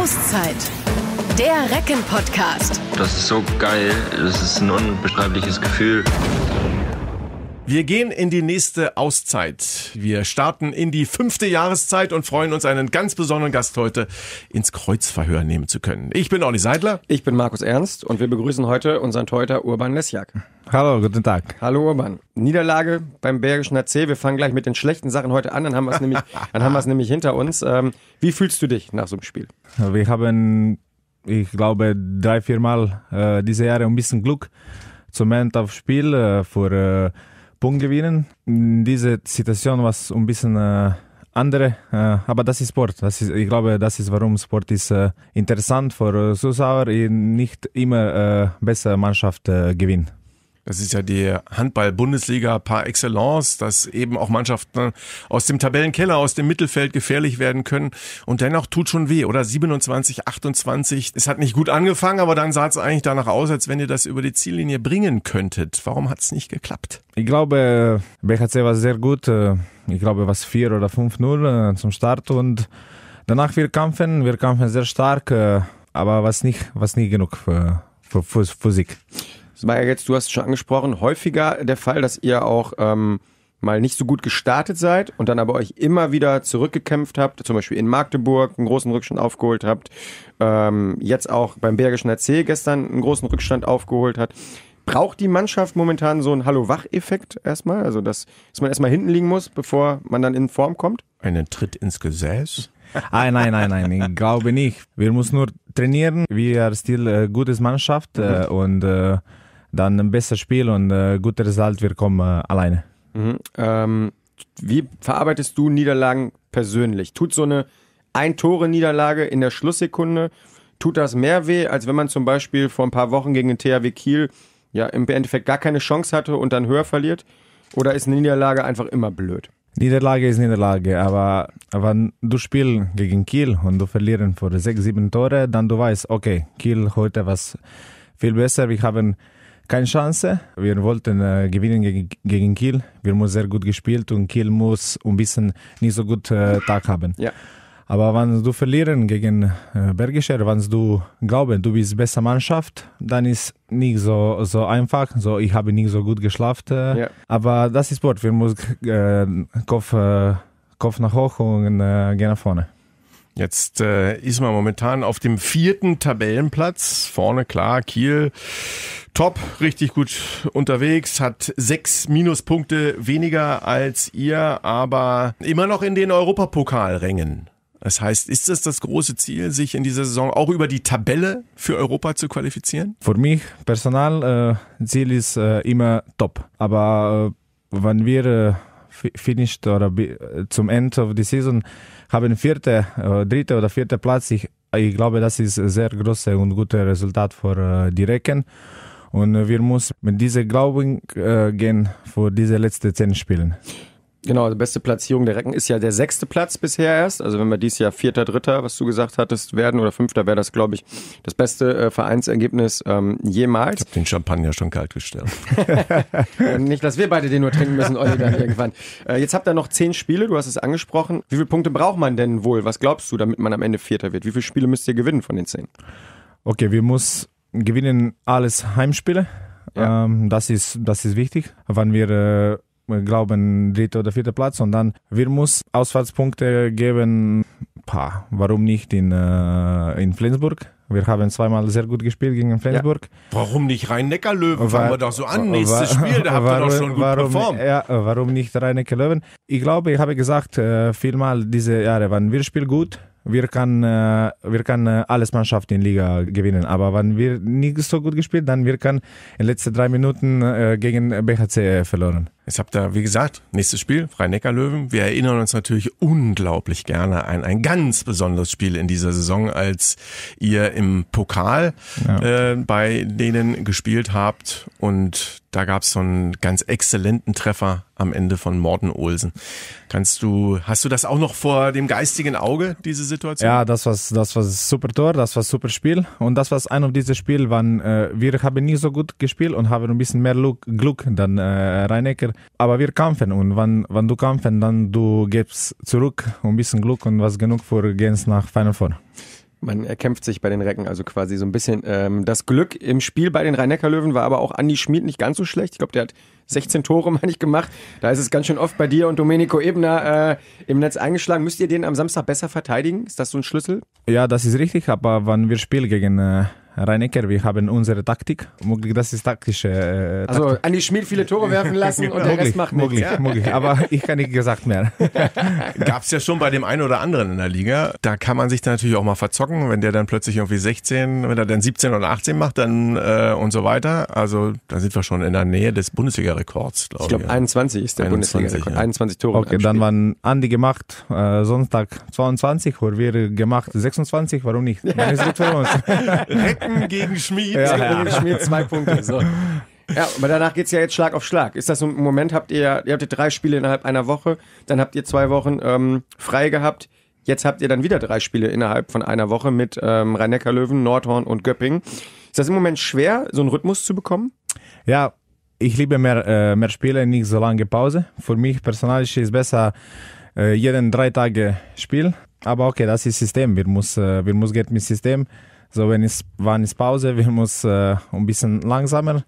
Auszeit. Der Recken-Podcast. Das ist so geil. Das ist ein unbeschreibliches Gefühl. Wir gehen in die nächste Auszeit. Wir starten in die fünfte Jahreszeit und freuen uns, einen ganz besonderen Gast heute ins Kreuzverhör nehmen zu können. Ich bin Olli Seidler. Ich bin Markus Ernst und wir begrüßen heute unseren Teuter Urban Lesjak. Hallo, guten Tag. Hallo Urban. Niederlage beim Bergischen AC. Wir fangen gleich mit den schlechten Sachen heute an, dann haben wir es nämlich, dann haben wir es nämlich hinter uns. Ähm, wie fühlst du dich nach so einem Spiel? Wir haben, ich glaube, drei, vier Mal äh, diese Jahre ein bisschen Glück zum End aufs Spiel äh, für äh, Punkt gewinnen. Diese Situation war ein bisschen äh, andere, äh, aber das ist Sport. Das ist, ich glaube, das ist, warum Sport ist äh, interessant für äh, Zuschauer, eh nicht immer äh, bessere Mannschaft äh, gewinnt. Das ist ja die Handball-Bundesliga par excellence, dass eben auch Mannschaften aus dem Tabellenkeller, aus dem Mittelfeld gefährlich werden können. Und dennoch tut schon weh, oder? 27, 28. Es hat nicht gut angefangen, aber dann sah es eigentlich danach aus, als wenn ihr das über die Ziellinie bringen könntet. Warum hat es nicht geklappt? Ich glaube, BHC war sehr gut. Ich glaube, was 4 oder 5-0 äh, zum Start und danach wir kämpfen, wir kämpfen sehr stark, äh, aber was nicht, was nicht genug äh, für, für, für Physik. Es war ja jetzt, du hast es schon angesprochen, häufiger der Fall, dass ihr auch ähm, mal nicht so gut gestartet seid und dann aber euch immer wieder zurückgekämpft habt, zum Beispiel in Magdeburg einen großen Rückstand aufgeholt habt, ähm, jetzt auch beim Bergischen HC gestern einen großen Rückstand aufgeholt hat. Braucht die Mannschaft momentan so einen Hallo-Wach-Effekt erstmal? Also, dass, dass man erstmal hinten liegen muss, bevor man dann in Form kommt? Einen Tritt ins Gesäß? ah, nein, nein, nein, ich glaube nicht. Wir müssen nur trainieren. Wir sind eine äh, gute Mannschaft äh, mhm. und äh, dann ein besseres Spiel und äh, guter Result, wir kommen äh, alleine. Mhm. Ähm, wie verarbeitest du Niederlagen persönlich? Tut so eine Ein-Tore-Niederlage in der Schlusssekunde, tut das mehr weh, als wenn man zum Beispiel vor ein paar Wochen gegen den THW Kiel ja im Endeffekt gar keine Chance hatte und dann höher verliert? Oder ist eine Niederlage einfach immer blöd? Niederlage ist Niederlage, aber wenn du spielst gegen Kiel und du verlierst vor sechs, sieben Tore, dann du weißt, okay, Kiel heute was viel besser, wir haben keine Chance. Wir wollten äh, gewinnen gegen, gegen Kiel. Wir haben sehr gut gespielt und Kiel muss ein bisschen nicht so gut äh, Tag haben. Ja. Aber wenn du verlieren gegen äh, Bergischer, wenn du glaubst, du bist besser Mannschaft, dann ist nicht so, so einfach. So, ich habe nicht so gut geschlafen. Äh, ja. Aber das ist Sport. Wir müssen äh, Kopf, äh, Kopf nach hoch und äh, gehen nach vorne. Jetzt äh, ist man momentan auf dem vierten Tabellenplatz. Vorne klar, Kiel top, richtig gut unterwegs, hat sechs Minuspunkte weniger als ihr, aber immer noch in den Europapokalrängen. Das heißt, ist es das große Ziel, sich in dieser Saison auch über die Tabelle für Europa zu qualifizieren? Für mich personal äh, Ziel ist äh, immer top, aber äh, wenn wir äh, finished oder zum Ende of the season haben vierte, äh, dritte oder vierte Platz. Ich, ich glaube, das ist ein sehr großes und gutes Resultat für äh, die Recken. Und äh, wir müssen mit diesem Glauben gehen für diese letzten zehn Spielen. Genau, die also beste Platzierung der Recken ist ja der sechste Platz bisher erst. Also wenn wir dieses Jahr Vierter, Dritter, was du gesagt hattest, werden oder Fünfter, wäre das, glaube ich, das beste äh, Vereinsergebnis ähm, jemals. Ich habe den Champagner schon kalt gestellt. Nicht, dass wir beide den nur trinken müssen, Olli, dann irgendwann. Äh, jetzt habt ihr noch zehn Spiele, du hast es angesprochen. Wie viele Punkte braucht man denn wohl? Was glaubst du, damit man am Ende Vierter wird? Wie viele Spiele müsst ihr gewinnen von den zehn? Okay, wir muss gewinnen alles Heimspiele. Ja. Ähm, das, ist, das ist wichtig. Wenn wir... Äh, glauben, dritter oder vierter Platz. Und dann, wir müssen Auswärtspunkte geben. Pah, warum nicht in, äh, in Flensburg? Wir haben zweimal sehr gut gespielt gegen Flensburg. Ja. Warum nicht Rhein-Neckar-Löwen? Fangen wir doch so an. Nächstes Spiel, da habt warum, ihr doch schon gut warum, performt. Ja, warum nicht Rhein-Neckar-Löwen? Ich glaube, ich habe gesagt, äh, vielmal diese Jahre, wenn wir spielen gut, wir können äh, wir kann äh, alles Mannschaft in Liga gewinnen. Aber wenn wir nicht so gut gespielt, dann wir können in den letzten drei Minuten äh, gegen BHC verloren. Jetzt habt ihr, wie gesagt, nächstes Spiel, rhein löwen Wir erinnern uns natürlich unglaublich gerne an ein ganz besonderes Spiel in dieser Saison, als ihr im Pokal ja. äh, bei denen gespielt habt. Und da gab es so einen ganz exzellenten Treffer am Ende von Morten Olsen. Kannst du, hast du das auch noch vor dem geistigen Auge, diese Situation? Ja, das war das war super Tor, das war super Spiel. Und das war ein auf dieses Spiel, wann äh, wir haben nie so gut gespielt und haben ein bisschen mehr Glück, dann äh, rhein wir, aber wir kämpfen und wenn, wenn du kämpfst, dann du gibst zurück ein bisschen Glück und was genug für gehst nach Final Four. Man erkämpft sich bei den Recken, also quasi so ein bisschen. Ähm, das Glück im Spiel bei den Rhein-Neckar-Löwen war aber auch Andi Schmid nicht ganz so schlecht. Ich glaube, der hat 16 Tore, meine ich, gemacht. Da ist es ganz schön oft bei dir und Domenico Ebner äh, im Netz eingeschlagen. Müsst ihr den am Samstag besser verteidigen? Ist das so ein Schlüssel? Ja, das ist richtig, aber wenn wir spielen gegen äh, Reinecker, wir haben unsere Taktik. Möglich, das ist taktische. Äh, Taktik. Also Andi Schmid viele Tore werfen lassen und der möglich, Rest macht möglich, nichts. Möglich, ja? aber ich kann nicht gesagt mehr. Gab es ja schon bei dem einen oder anderen in der Liga. Da kann man sich dann natürlich auch mal verzocken, wenn der dann plötzlich irgendwie 16, wenn er dann 17 oder 18 macht, dann äh, und so weiter. Also da sind wir schon in der Nähe des Bundesliga-Rekords, glaube ich. Glaub, ich glaube 21 ist der Bundesliga-Rekord. Ja. 21 Tore. Okay, dann waren Andi gemacht äh, Sonntag 22, Horvier gemacht 26, warum nicht? Man ist gut für uns. Becken gegen Schmied. Ja, ja. gegen Schmied zwei Punkte. So. Ja, aber danach geht es ja jetzt Schlag auf Schlag. Ist das im Moment, habt ihr, ihr habt ihr drei Spiele innerhalb einer Woche, dann habt ihr zwei Wochen ähm, frei gehabt. Jetzt habt ihr dann wieder drei Spiele innerhalb von einer Woche mit ähm, rhein löwen Nordhorn und Göpping. Ist das im Moment schwer, so einen Rhythmus zu bekommen? Ja, ich liebe mehr, äh, mehr Spiele, nicht so lange Pause. Für mich persönlich ist besser äh, jeden drei Tage Spiel. Aber okay, das ist System. Wir müssen, äh, wir müssen mit System. So, wenn es, wann ist Pause, wir muss äh, ein bisschen langsamer,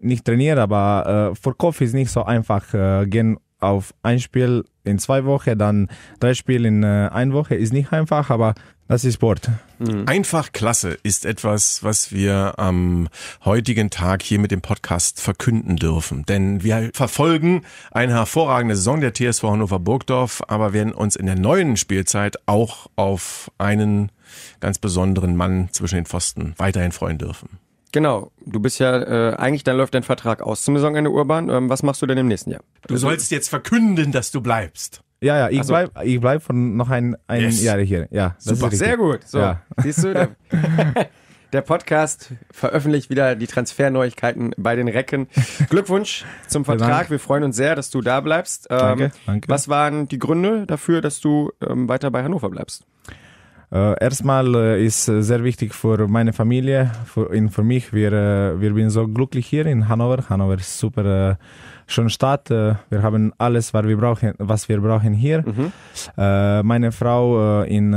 nicht trainieren, aber äh, vor Kopf ist nicht so einfach. Äh, gehen auf ein Spiel in zwei Wochen, dann drei Spiele in äh, einer Woche ist nicht einfach, aber das ist Sport. Mhm. Einfach klasse ist etwas, was wir am heutigen Tag hier mit dem Podcast verkünden dürfen. Denn wir verfolgen eine hervorragende Saison der TSV Hannover Burgdorf, aber werden uns in der neuen Spielzeit auch auf einen ganz besonderen Mann zwischen den Pfosten weiterhin freuen dürfen. Genau, du bist ja äh, eigentlich, dann läuft dein Vertrag aus zum Saisonende Urban. Ähm, was machst du denn im nächsten Jahr? Du sollst jetzt verkünden, dass du bleibst. Ja, ja, ich so. bleib, bleib von noch ein, ein yes. Jahr hier. Ja, super, sehr gut. So, ja. siehst du, der, der, Podcast veröffentlicht wieder die Transferneuigkeiten bei den Recken. Glückwunsch zum Vertrag. Wir freuen uns sehr, dass du da bleibst. Ähm, danke, danke. Was waren die Gründe dafür, dass du ähm, weiter bei Hannover bleibst? Äh, erstmal äh, ist äh, sehr wichtig für meine Familie, für, in, für mich. Wir, äh, wir sind so glücklich hier in Hannover. Hannover ist super äh, schöne Stadt. wir haben alles, was wir brauchen, was wir brauchen hier. Mhm. meine Frau in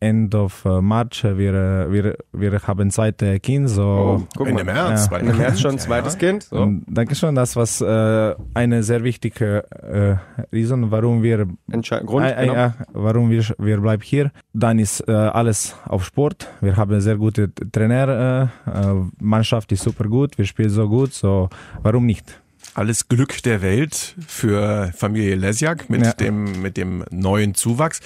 end of äh, March. Äh, wir, äh, wir, wir haben zweite Kind. So. Oh, in dem März. Ja. In März schon zweites ja. Kind. So. Dankeschön. Das war äh, eine sehr wichtige äh, Reason, warum wir, Entsche Grund, äh, genau. warum wir, wir bleiben hier. Dann ist äh, alles auf Sport. Wir haben sehr gute Trainer. Mannschaft ist super gut. Wir spielen so gut. So, warum nicht? alles Glück der Welt für Familie Lesjak mit ja. dem mit dem neuen Zuwachs.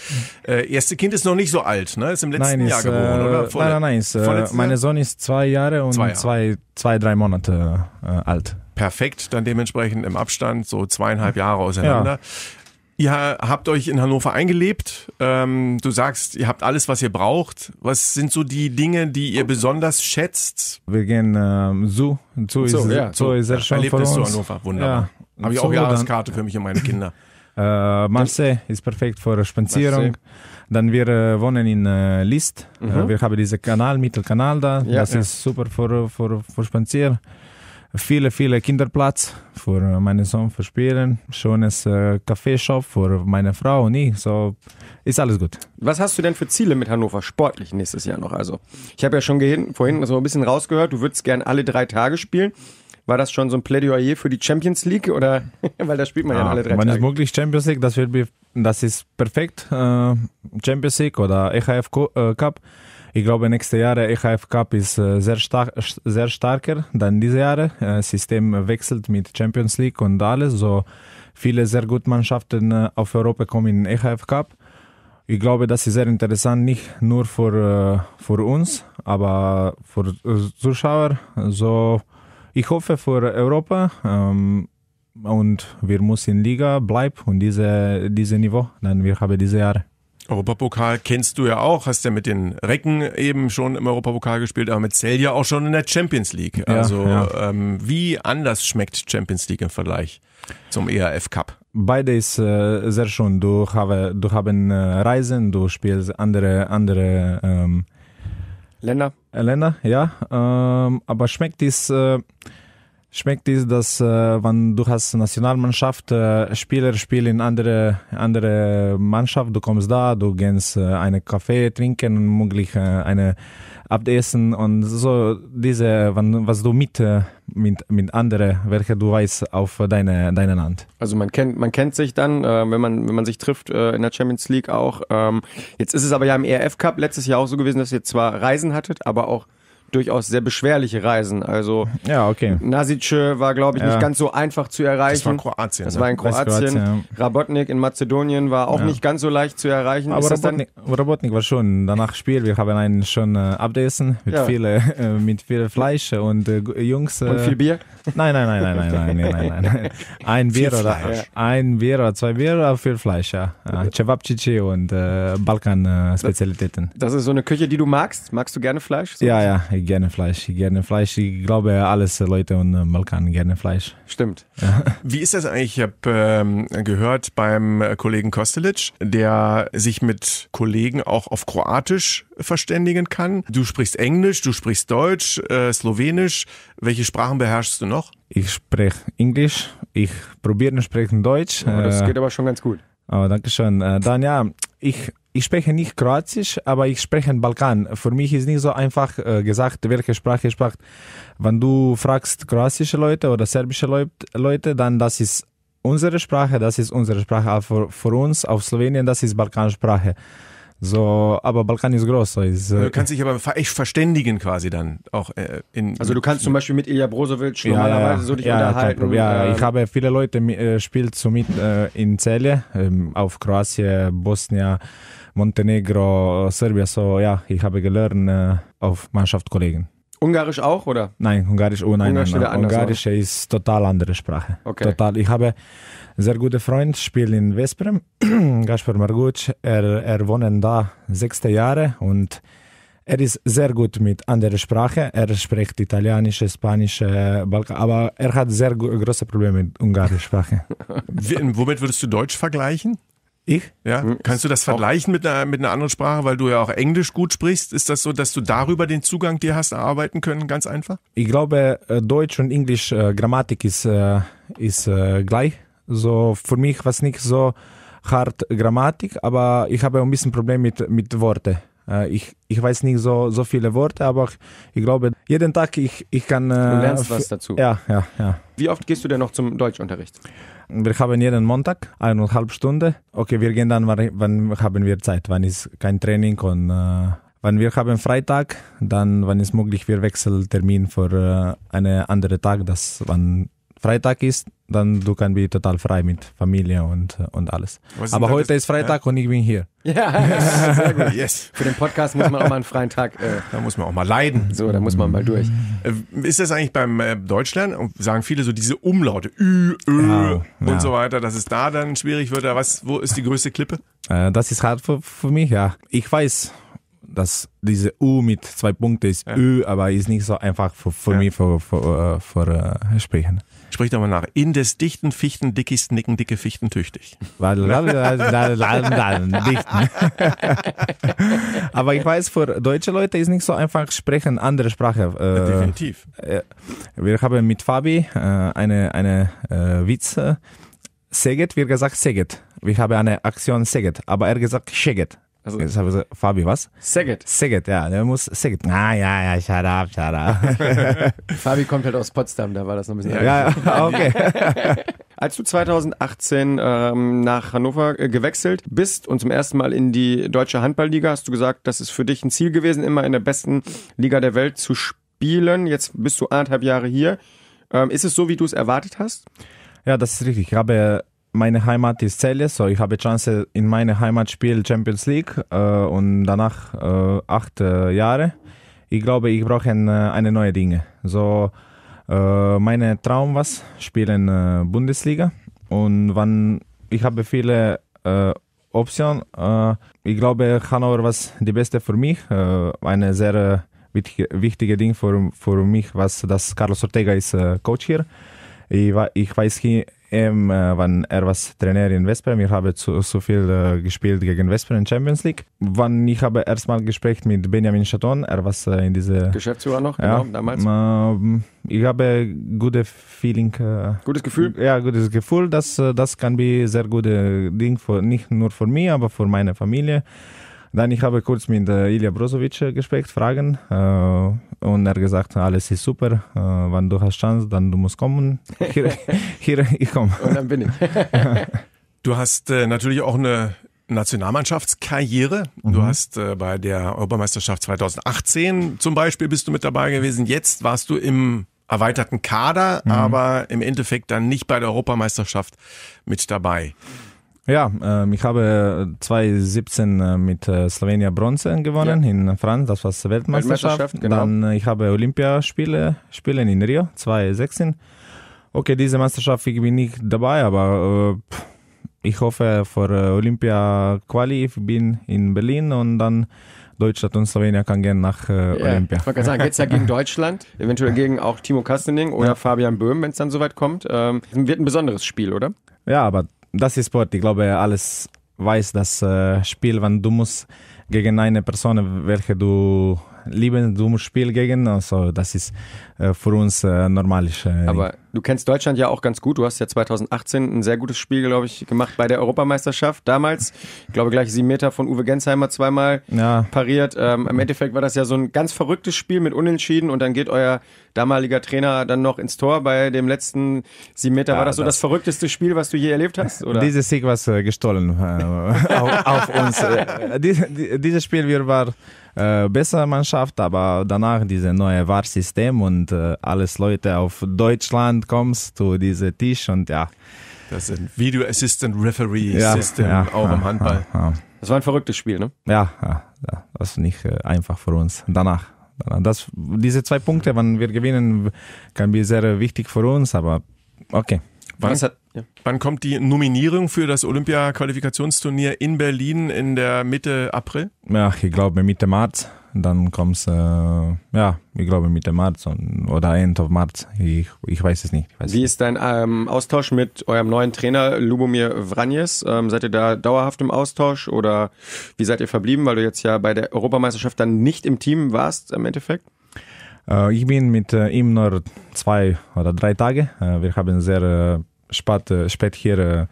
Mhm. Äh, erste Kind ist noch nicht so alt, ne? Ist im letzten nein, Jahr geboren, äh, oder? Vor, nein, nein, nein. Äh, meine Sohn ist zwei Jahre und zwei, Jahre. zwei, zwei drei Monate äh, alt perfekt, dann dementsprechend im Abstand so zweieinhalb Jahre auseinander. Ihr habt euch in Hannover eingelebt. Ähm, du sagst, ihr habt alles, was ihr braucht. Was sind so die Dinge, die ihr besonders schätzt? Wir gehen ähm, Zoo. Zoo ist, so, ja, Zoo ist er ja, schon von uns. Zoo Hannover, wunderbar. Ja. Habe ich Zoo auch Jahreskarte für mich und meine Kinder. Äh, Marseille ist perfekt für Spazierung. Marseille. Dann wir äh, wohnen in äh, List. Äh, mhm. wir haben diesen Kanal, Mittelkanal da. Ja, das ja. ist super für, für, für Spazieren viele, viele Kinderplatz für meinen Sohn für Spielen, schönes äh, Kaffeeshop für meine Frau und ich. So ist alles gut. Was hast du denn für Ziele mit Hannover sportlich nächstes Jahr noch? Also ich habe ja schon vorhin so ein bisschen rausgehört, du würdest gerne alle drei Tage spielen. War das schon so ein Plädoyer für die Champions League oder weil da spielt man ja, ja ah, alle drei Wenn Tage? es möglich Champions League, das, wird, das ist perfekt. Äh, Champions League oder EHF äh, Cup ich glaube, nächste Jahre EHF Cup ist äh, sehr, stark, äh, sehr starker als diese Jahre. Das äh, System wechselt mit Champions League und alles. So viele sehr gute Mannschaften auf Europa kommen in den EHF Cup. Ich glaube, das ist sehr interessant, nicht nur für, für uns, aber für Zuschauer. So, ich hoffe für Europa ähm, und wir müssen in Liga bleiben und diese, diese Niveau, dann wir haben diese Jahre. Europapokal kennst du ja auch, hast ja mit den Recken eben schon im Europapokal gespielt, aber mit Celja auch schon in der Champions League. Also ja, Ähm, wie anders schmeckt Champions League im Vergleich zum EAF Cup? Beides äh, sehr schön. Du, habe, du haben äh, Reisen, du spielst andere, andere ähm, Länder. Länder, ja. Ähm, aber schmeckt es... Äh, schmeckt es, dass äh, wenn du hast Nationalmannschaft, äh, Spieler spielen in andere, andere Mannschaft, du kommst da, du gehst äh, einen Kaffee trinken und möglich äh, eine abessen und so diese, wenn, was du mit, äh, mit, mit anderen, welche du weißt auf deine, deine Land. Also man kennt, man kennt sich dann, äh, wenn, man, wenn man sich trifft äh, in der Champions League auch. Ähm, jetzt ist es aber ja im ERF Cup letztes Jahr auch so gewesen, dass ihr zwar Reisen hattet, aber auch durchaus sehr beschwerliche Reisen. Also ja, okay. Nasice war, glaube ich, ja. nicht ganz so einfach zu erreichen. Ne? Das war in Kroatien. Das war in Kroatien. Ja. Rabotnik in Mazedonien war auch ja. nicht ganz so leicht zu erreichen. Aber das Rabotnik, Rabotnik, war schon danach Spiel. Wir haben einen schon äh, abdessen mit ja. viel äh, mit viel Fleisch und äh, Jungs. Äh, und viel Bier? Nein, nein, nein, nein, nein, nein, nein, nein, Ein Bier oder ein Bier oder zwei Bier oder viel Fleisch, ja. Cevapcici und äh, Balkan-Spezialitäten. Äh, das ist so eine Küche, die du magst. Magst du gerne Fleisch? So ja, ja gerne Fleisch, gerne Fleisch. Ich glaube, alles äh, Leute und Balkan äh, gerne Fleisch. Stimmt. Ja. Wie ist das eigentlich? Ich habe ähm, gehört beim äh, Kollegen Kostelic, der sich mit Kollegen auch auf Kroatisch verständigen kann. Du sprichst Englisch, du sprichst Deutsch, äh, Slowenisch. Welche Sprachen beherrschst du noch? Ich spreche Englisch, ich probiere und spreche Deutsch. Oh, das äh, geht aber schon ganz gut. Oh, danke schön. Äh, dann ja, ich, ich spreche nicht Kroatisch, aber ich spreche Balkan. Für mich ist nicht so einfach äh, gesagt, welche Sprache ich spreche. Wenn du fragst kroatische Leute oder serbische Leut, Leute, dann das ist unsere Sprache, das ist unsere Sprache. Aber für, für uns auf Slowenien, das ist Balkansprache. Sprache so, aber Balkan ist groß. So ist, äh, du kannst dich aber echt verständigen quasi dann auch äh, in. Also du kannst zum Beispiel mit Ilya Brozovic ja, normalerweise so dich ja, unterhalten. Ja, ähm, ich habe viele Leute äh, spielt so mit äh, in Zelle ähm, auf Kroatien, Bosnien, Montenegro, Serbien. So ja, ich habe gelernt äh, auf Mannschaftskollegen. Ungarisch auch, oder? Nein, Ungarisch, oh nein, Ungarisch, nein, nein. Ungarisch ist total andere Sprache. Okay. Total. Ich habe sehr guter Freund, spielt in Vesprem, Gaspar Margutsch. Er, er wohnt da sechste Jahre und er ist sehr gut mit anderer Sprache. Er spricht Italienisch, Spanisch, äh, Balkan, aber er hat sehr große Probleme mit ungarischer Sprache. Womit würdest du Deutsch vergleichen? Ich? Ja. Hm. Kannst du das vergleichen mit einer, mit einer anderen Sprache, weil du ja auch Englisch gut sprichst? Ist das so, dass du darüber den Zugang dir hast erarbeiten können, ganz einfach? Ich glaube, äh, Deutsch und Englisch, äh, Grammatik ist, ist gleich. So, für mich war es nicht so hart Grammatik, aber ich habe ein bisschen Probleme mit, mit Worten. Äh, ich, ich weiß nicht so, so viele Worte, aber ich glaube, jeden Tag ich, ich kann. Äh, du lernst was dazu. Ja, ja, ja. Wie oft gehst du denn noch zum Deutschunterricht? Wir haben jeden Montag eineinhalb Stunden. Okay, wir gehen dann, wann, haben wir Zeit, wann ist kein Training und äh, wenn wir haben Freitag, dann, wann ist möglich, wir wechseln Termin für äh, einen anderen Tag, dass wann Freitag ist, dann du kannst bist total frei mit Familie und, und alles. Aber heute ist Freitag ja? und ich bin hier. Ja, sehr gut. Yes. Für den Podcast muss man auch mal einen freien Tag. Äh, da muss man auch mal leiden. So, da muss man mal durch. Äh, ist das eigentlich beim äh, Deutschlernen, Sagen viele so diese Umlaute, Ü, Ö ja, und ja. so weiter, dass es da dann schwierig wird. Was, wo ist die größte Klippe? Äh, das ist hart für, für mich, ja. Ich weiß, dass diese U mit zwei Punkten ist Ö, aber ist nicht so einfach für, für mich für, für, für, für sprechen. Sprich doch mal nach. In des dichten Fichten dickigs nicken dicke Fichten tüchtig. Aber ich weiß, für deutsche Leute ist nicht so einfach sprechen andere Sprache. Äh, Definitiv. Äh, wir haben mit Fabi äh, eine eine äh, Witz. Äh, Seget, wir gesagt Seget. Wir haben eine Aktion Seget, aber er gesagt Scheget. Also, Jetzt habe ich gesagt, Fabi, was? Saget. Saget, ja, der ne, muss Saget. Na, ja, ja, shut up, shut up. Fabi kommt halt aus Potsdam, da war das noch ein bisschen. Ja, ja okay. Als du 2018 ähm, nach Hannover äh, gewechselt bist und zum ersten Mal in die deutsche Handballliga, hast du gesagt, das ist für dich ein Ziel gewesen, immer in der besten Liga der Welt zu spielen. Jetzt bist du anderthalb Jahre hier. Ähm, ist es so, wie du es erwartet hast? Ja, das ist richtig. Ich habe meine Heimat ist Celles, so ich habe Chance in meine Heimat spielen Champions League äh, und danach äh, acht äh, Jahre. Ich glaube, ich brauche eine, äh, eine neue Dinge. So äh, meine Traum was spielen äh, Bundesliga und wann ich habe viele äh, Optionen. Äh, ich glaube, Hannover was die beste für mich, äh, eine sehr wichtige, wichtige Ding für, für mich, was das Carlos Ortega ist Coach hier. Ich, ich weiß hier ähm, äh, er was Trainer in Vesper. Wir haben zu, so viel äh, gespielt gegen Vesper in Champions League. Wann ich habe erstmal gesprochen mit Benjamin Chaton, er war äh, in diese Geschäftsführer noch, ja, genau, damals. Mm, ich habe gute Feeling. Äh, gutes Gefühl? Ja, gutes Gefühl, dass äh, das kann ein sehr gutes Ding für, nicht nur für mich, aber für meine Familie. Dann ich habe kurz mit äh, Ilja Brozovic äh, gesprochen, Fragen äh, und er gesagt, alles ist super, äh, wenn du hast Chance, dann du musst kommen. Hier, hier ich komme. Und dann bin ich. du hast äh, natürlich auch eine Nationalmannschaftskarriere. Mhm. Du hast äh, bei der Europameisterschaft 2018 zum Beispiel bist du mit dabei gewesen. Jetzt warst du im erweiterten Kader, mhm. aber im Endeffekt dann nicht bei der Europameisterschaft mit dabei. Ja, ähm, ich habe 2017 äh, äh, mit äh, Slowenien Bronze gewonnen ja. in Franz, das war Weltmeisterschaft. Weltmeisterschaft genau. Dann äh, ich habe Olympiaspiele spielen in Rio 2016. Okay, diese Meisterschaft ich bin nicht dabei, aber äh, ich hoffe vor Olympia Quali ich bin in Berlin und dann Deutschland und Slowenien kann gerne nach äh, yeah. Olympia. Ich wollte sagen, geht es ja gegen Deutschland, eventuell gegen auch Timo Kastening oder ja. Fabian Böhm, wenn es dann soweit kommt. Ähm, wird ein besonderes Spiel, oder? Ja, aber das ist Sport. Ich glaube, alles weiß das äh, Spiel, wenn du musst gegen eine Person, welche du lieben zum Spiel gegen. Also das ist äh, für uns äh, normal. Äh, Aber du kennst Deutschland ja auch ganz gut. Du hast ja 2018 ein sehr gutes Spiel, glaube ich, gemacht bei der Europameisterschaft damals. Ich glaube gleich sieben Meter von Uwe Gensheimer zweimal ja. pariert. Ähm, Im Endeffekt war das ja so ein ganz verrücktes Spiel mit Unentschieden und dann geht euer damaliger Trainer dann noch ins Tor bei dem letzten sieben Meter. War ja, das so das, das, verrückteste Spiel, was du je erlebt hast? Oder? Dieses Sieg war gestohlen auf, auf, uns. dieses Spiel, wir waren äh, bessere Mannschaft, aber danach dieses neue var und äh, alles Leute auf Deutschland kommst zu diesem Tisch und ja. Das sind Video Assistant Referee ja, System, ja, auch ja, im Handball. Das war ein verrücktes Spiel, ne? Ja, ja das ist nicht äh, einfach für uns. Danach. Das, diese zwei Punkte, wann wir gewinnen, kann mir sehr äh, wichtig für uns, aber okay. War das, halt ja. Wann kommt die Nominierung für das Olympia-Qualifikationsturnier in Berlin in der Mitte April? Ja, ich glaube Mitte März. Dann kommt es, äh, ja, ich glaube Mitte März und, oder Ende März. Ich, ich weiß es nicht. Weiß Wie nicht. ist dein ähm, Austausch mit eurem neuen Trainer Lubomir Vranjes? Ähm, seid ihr da dauerhaft im Austausch oder wie seid ihr verblieben, weil du jetzt ja bei der Europameisterschaft dann nicht im Team warst im Endeffekt? Äh, ich bin mit äh, ihm nur zwei oder drei Tage. Äh, wir haben sehr spät, äh, spät hier äh,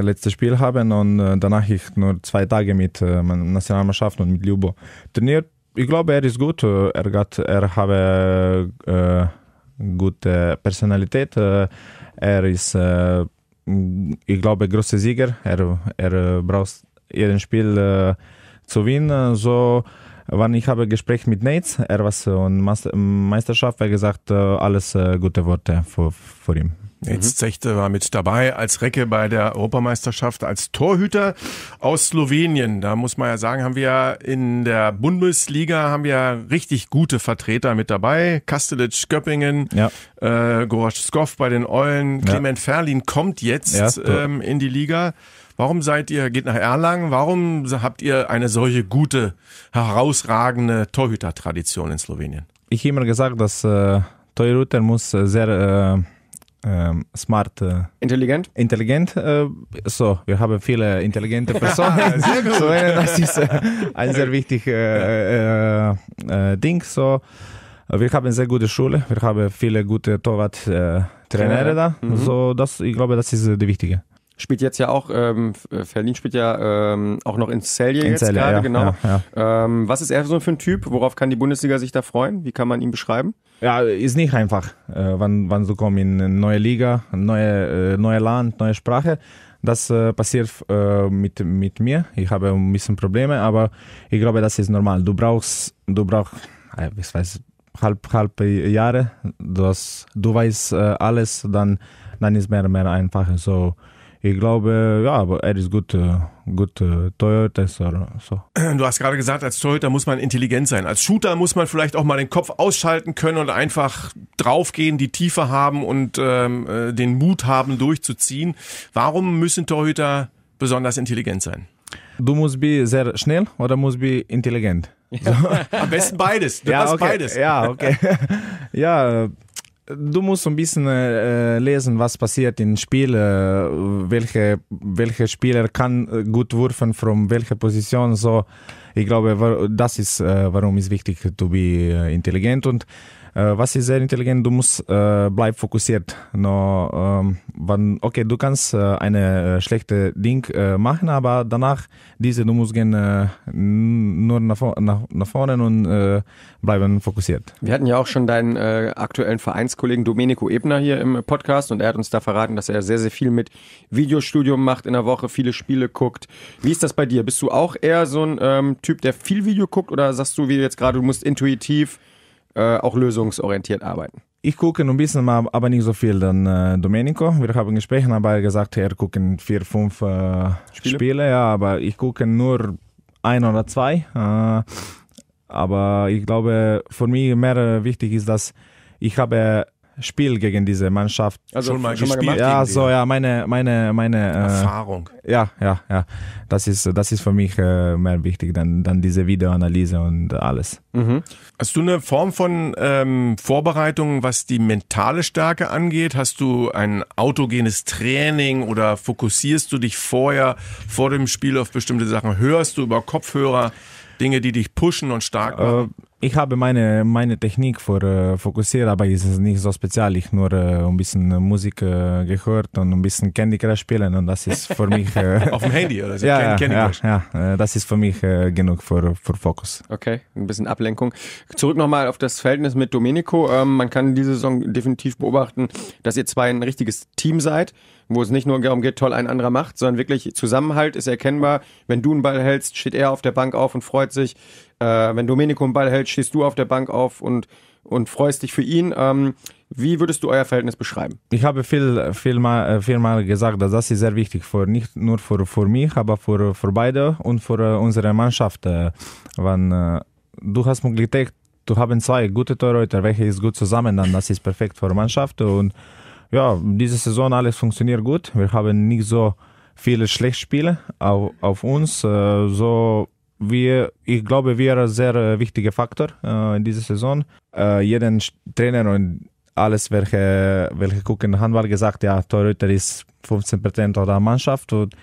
letztes Spiel haben und äh, danach ich nur zwei Tage mit äh, meiner Nationalmannschaft und mit Ljubo trainiert. Ich glaube, er ist gut. Äh, er, hat, er habe äh, gute Personalität. Äh, er ist, ich glaube, großer Sieger. Er, er braucht jeden Spiel zu gewinnen. So, wann ich habe Gespräch mit Nates, er was und Meisterschaft, er gesagt alles gute Worte vor, vor ihm. Jetzt mhm. Zechte war mit dabei als Recke bei der Europameisterschaft als Torhüter aus Slowenien. Da muss man ja sagen, haben wir in der Bundesliga haben wir richtig gute Vertreter mit dabei. Kastelic, Göppingen, ja. äh, Goroschkow bei den Eulen, ja. Clement Ferlin kommt jetzt ja, ähm, in die Liga. Warum seid ihr, geht nach Erlangen, warum habt ihr eine solche gute, herausragende Torhüter-Tradition in Slowenien? Ich habe immer gesagt, dass äh, Torhüter muss äh, sehr äh ähm, smart. Äh, intelligent? Intelligent. Äh, so, wir haben viele intelligente Personen. So, äh, das ist äh, ein sehr wichtiges äh, äh, Ding. So. Wir haben eine sehr gute Schule, wir haben viele gute Torwart-Trainer da. Mhm. So, das, ich glaube, das ist die wichtige spielt jetzt ja auch, ähm, Verlin spielt ja ähm, auch noch in Celje jetzt gerade, ja, genau. Ja, ja. Ähm, was ist er so für ein Typ? Worauf kann die Bundesliga sich da freuen? Wie kann man ihn beschreiben? Ja, ist nicht einfach, äh, wann, wann so kommen in eine neue Liga, neue, äh, neue Land, neue Sprache. Das äh, passiert äh, mit, mit mir. Ich habe ein bisschen Probleme, aber ich glaube, das ist normal. Du brauchst, du brauchst, äh, ich weiß, halb, halb Jahre, das, du weißt äh, alles, dann, dann ist mehr, mehr einfach. So, ich glaube, ja, aber er ist gut, äh, gut äh, Torhüter. So. Du hast gerade gesagt, als Torhüter muss man intelligent sein. Als Shooter muss man vielleicht auch mal den Kopf ausschalten können und einfach draufgehen, die Tiefe haben und ähm, äh, den Mut haben, durchzuziehen. Warum müssen Torhüter besonders intelligent sein? Du musst be sehr schnell oder musst be intelligent? So. Am besten beides. Du ja, okay. beides. Ja, okay. ja, du musst ein bisschen äh, äh, lesen, was passiert in Spielen, äh, welche, welche Spieler kann äh, gut werfen, von welcher Position so. Ich glaube, das ist, äh, warum es wichtig ist, du bist intelligent und äh, was ist sehr intelligent, du musst äh, bleib fokussiert. Ähm, okay, du kannst äh, eine äh, schlechte Ding machen, aber danach diese, du musst gehen nur nach, vorne und bleiben fokussiert. Wir hatten ja auch schon deinen aktuellen Vereinskollegen Domenico Ebner hier im Podcast und er hat uns da verraten, dass er sehr, sehr viel mit Videostudium macht in der Woche, viele Spiele guckt. Wie ist das bei dir? Bist du auch eher so ein ähm, Typ, der viel Video guckt oder sagst du, wie jetzt gerade, du musst intuitiv äh, auch lösungsorientiert arbeiten? Ich gucke ein bisschen, aber nicht so viel. Dann äh, Domenico, wir haben gesprochen, aber er gesagt, er guckt vier, fünf äh, Spiele? Spiele? ja, aber ich gucke nur ein oder zwei. Äh, aber ich glaube, für mich mehr wichtig ist, dass ich habe Spiel gegen diese Mannschaft also schon mal schon gespielt. Mal ja, so ja, meine meine meine äh, Erfahrung. Äh, ja, ja, ja. Das ist das ist für mich äh, mehr wichtig dann dann diese Videoanalyse und alles. Mhm. Hast du eine Form von ähm, Vorbereitung, was die mentale Stärke angeht? Hast du ein autogenes Training oder fokussierst du dich vorher vor dem Spiel auf bestimmte Sachen? Hörst du über Kopfhörer? Dinge, die dich pushen und stark äh, machen? ich habe meine, meine Technik vor, äh, fokussiert, aber ist es nicht so speziell. Ich nur äh, ein bisschen äh, Musik äh, gehört und ein bisschen Candy Crush spielen und das ist für mich. Äh, Auf dem Handy oder so? Ja, Candy Crush. ja, ja äh, das ist für mich äh, genug für, für Fokus. Okay, ein bisschen Ablenkung. Zurück nochmal auf das Verhältnis mit Domenico. Ähm, man kann diese Saison definitiv beobachten, dass ihr zwei ein richtiges Team seid wo es nicht nur darum geht, toll ein anderer macht, sondern wirklich Zusammenhalt ist erkennbar. Wenn du einen Ball hältst, steht er auf der Bank auf und freut sich. Äh, wenn Domenico einen Ball hält, stehst du auf der Bank auf und, und freust dich für ihn. Ähm, wie würdest du euer Verhältnis beschreiben? Ich habe viel, viel, mal, äh, viel mal gesagt, dass das ist sehr wichtig für nicht nur für, für mich, aber für, für beide und für äh, unsere Mannschaft. Äh, wenn du hast Möglichkeit, du haben zwei gute Torhüter, welche ist gut zusammen, dann das ist perfekt für die Mannschaft und ja, diese Saison alles funktioniert gut. Wir haben nicht so viele Schlechtspiele auf, auf uns. So wir, ich glaube, wir ein sehr äh, wichtiger Faktor äh, in dieser Saison. Äh, jeden Trainer und alles, welche, welche gucken, haben wir gesagt, ja, Torhüter ist 15% oder Mannschaft und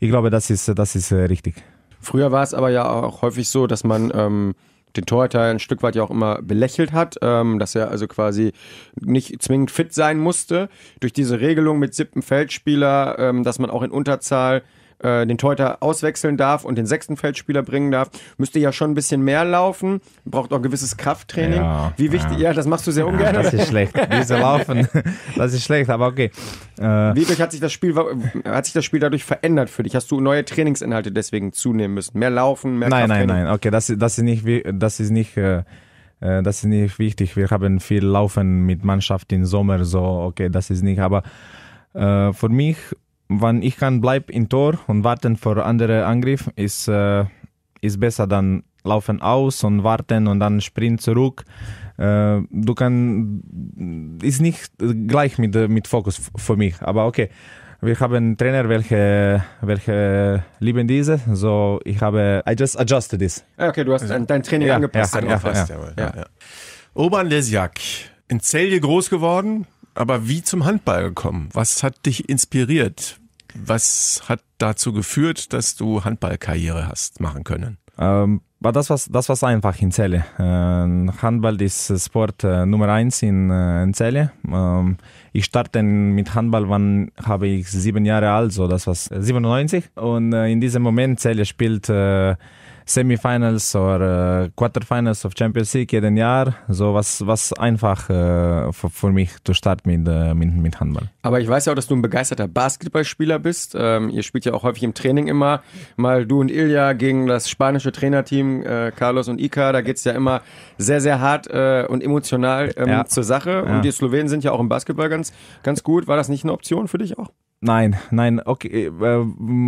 ich glaube, das ist, das ist äh, richtig. Früher war es aber ja auch häufig so, dass man ähm, den Torhüter ein Stück weit ja auch immer belächelt hat, ähm, dass er also quasi nicht zwingend fit sein musste. Durch diese Regelung mit siebten Feldspieler, ähm, dass man auch in Unterzahl äh, den Teuter auswechseln darf und den sechsten Feldspieler bringen darf, müsste ja schon ein bisschen mehr laufen, braucht auch gewisses Krafttraining. Ja, Wie wichtig, ja. ja. das machst du sehr ungern. Ja, das ist schlecht. Diese laufen, das ist schlecht, aber okay. Äh. Wie hat sich das Spiel hat sich das Spiel dadurch verändert für dich? Hast du neue Trainingsinhalte deswegen zunehmen müssen? Mehr laufen, mehr nein, Krafttraining? Nein, nein, nein. Okay, das, das ist nicht das ist nicht äh, äh, das ist nicht wichtig. Wir haben viel Laufen mit Mannschaft im Sommer, so okay, das ist nicht. Aber äh, für mich wann ich kann, bleib in Tor und warten für andere Angriff ist, äh, ist besser dann laufen aus und warten und dann sprint zurück. Äh, du kannst ist nicht gleich mit mit Fokus für mich, aber okay. Wir haben Trainer, welche, welche lieben diese. So, ich habe. I just adjusted this. Ah, okay, du hast dein, dein Training ja, angepasst. Ja, angepasst. Ja, ja, ja, Oban Lesjak, in Zelje groß geworden, aber wie zum Handball gekommen? Was hat dich inspiriert? Was hat dazu geführt, dass du Handballkarriere hast machen können? Ähm, aber das war das war's einfach in Celle. Äh, Handball ist Sport äh, Nummer eins in, äh, in Celle. Ähm, ich starte mit Handball, wann habe ich sieben Jahre alt, so das war 97. Äh, Und äh, in diesem Moment Celle spielt äh, Semifinals oder äh, Quarterfinals of Champions League jeden Jahr. So was, was einfach äh, für, für, mich zu starten mit, äh, mit, mit, Handball. Aber ich weiß ja auch, dass du ein begeisterter Basketballspieler bist. Ähm, ihr spielt ja auch häufig im Training immer mal du und Ilja gegen das spanische Trainerteam äh, Carlos und Ika. Da geht es ja immer sehr, sehr hart äh, und emotional ähm, ja. zur Sache. Und die Slowenen sind ja auch im Basketball ganz, ganz gut. War das nicht eine Option für dich auch? Nein, nein, okay. Eh, eh,